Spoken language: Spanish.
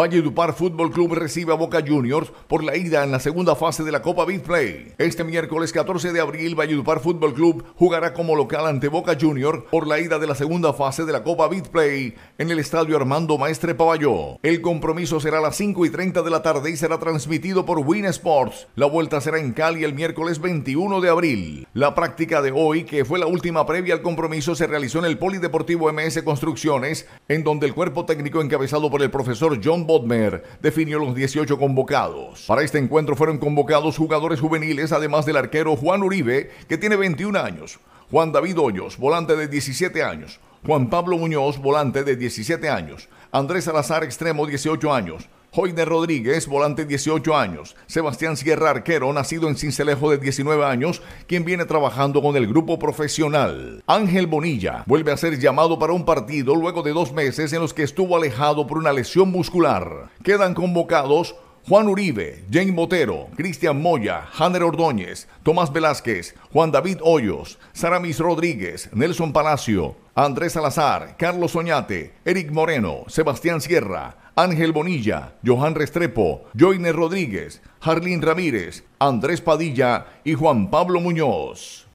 Valledupar Fútbol Club recibe a Boca Juniors por la ida en la segunda fase de la Copa Big Play. Este miércoles 14 de abril, Valledupar Fútbol Club jugará como local ante Boca Juniors por la ida de la segunda fase de la Copa Big Play en el Estadio Armando Maestre Paballó. El compromiso será a las 5 y 30 de la tarde y será transmitido por Win Sports. La vuelta será en Cali el miércoles 21 de abril. La práctica de hoy, que fue la última previa al compromiso, se realizó en el Polideportivo MS Construcciones, en donde el cuerpo técnico encabezado por el profesor John Bodmer definió los 18 convocados. Para este encuentro fueron convocados jugadores juveniles, además del arquero Juan Uribe, que tiene 21 años, Juan David Hoyos, volante de 17 años, Juan Pablo Muñoz, volante de 17 años, Andrés Salazar, extremo, 18 años, Joyner Rodríguez, volante 18 años. Sebastián Sierra Arquero, nacido en Cincelejo de 19 años, quien viene trabajando con el grupo profesional. Ángel Bonilla vuelve a ser llamado para un partido luego de dos meses en los que estuvo alejado por una lesión muscular. Quedan convocados Juan Uribe, Jane Botero, Cristian Moya, Hanner Ordóñez, Tomás Velázquez, Juan David Hoyos, Saramis Rodríguez, Nelson Palacio, Andrés Salazar, Carlos Soñate, Eric Moreno, Sebastián Sierra, Ángel Bonilla, Johan Restrepo, Joyner Rodríguez, Jarlín Ramírez, Andrés Padilla y Juan Pablo Muñoz.